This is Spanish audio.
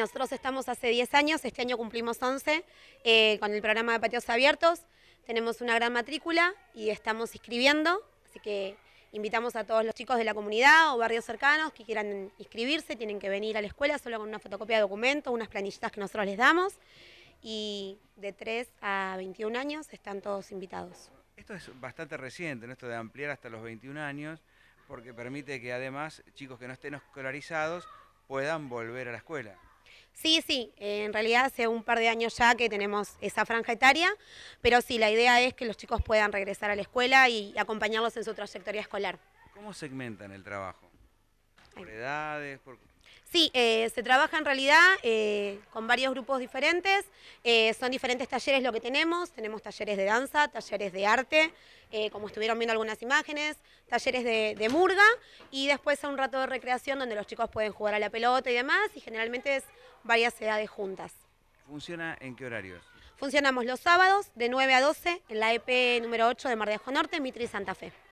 Nosotros estamos hace 10 años, este año cumplimos 11 eh, con el programa de Patios Abiertos. Tenemos una gran matrícula y estamos inscribiendo, así que invitamos a todos los chicos de la comunidad o barrios cercanos que quieran inscribirse, tienen que venir a la escuela solo con una fotocopia de documento, unas planillitas que nosotros les damos y de 3 a 21 años están todos invitados. Esto es bastante reciente, esto de ampliar hasta los 21 años, porque permite que además chicos que no estén escolarizados puedan volver a la escuela. Sí, sí, eh, en realidad hace un par de años ya que tenemos esa franja etaria, pero sí, la idea es que los chicos puedan regresar a la escuela y acompañarlos en su trayectoria escolar. ¿Cómo segmentan el trabajo? por edades, Sí, eh, se trabaja en realidad eh, con varios grupos diferentes. Eh, son diferentes talleres lo que tenemos. Tenemos talleres de danza, talleres de arte, como estuvieron viendo algunas imágenes, talleres de, murga y después un rato de recreación donde los chicos pueden jugar a la pelota y demás. Y generalmente es varias edades juntas. ¿Funciona en qué horarios? Funcionamos los sábados de 9 a 12 en la EP número 8 de Mar de Ajo Norte, Mitri Santa Fe.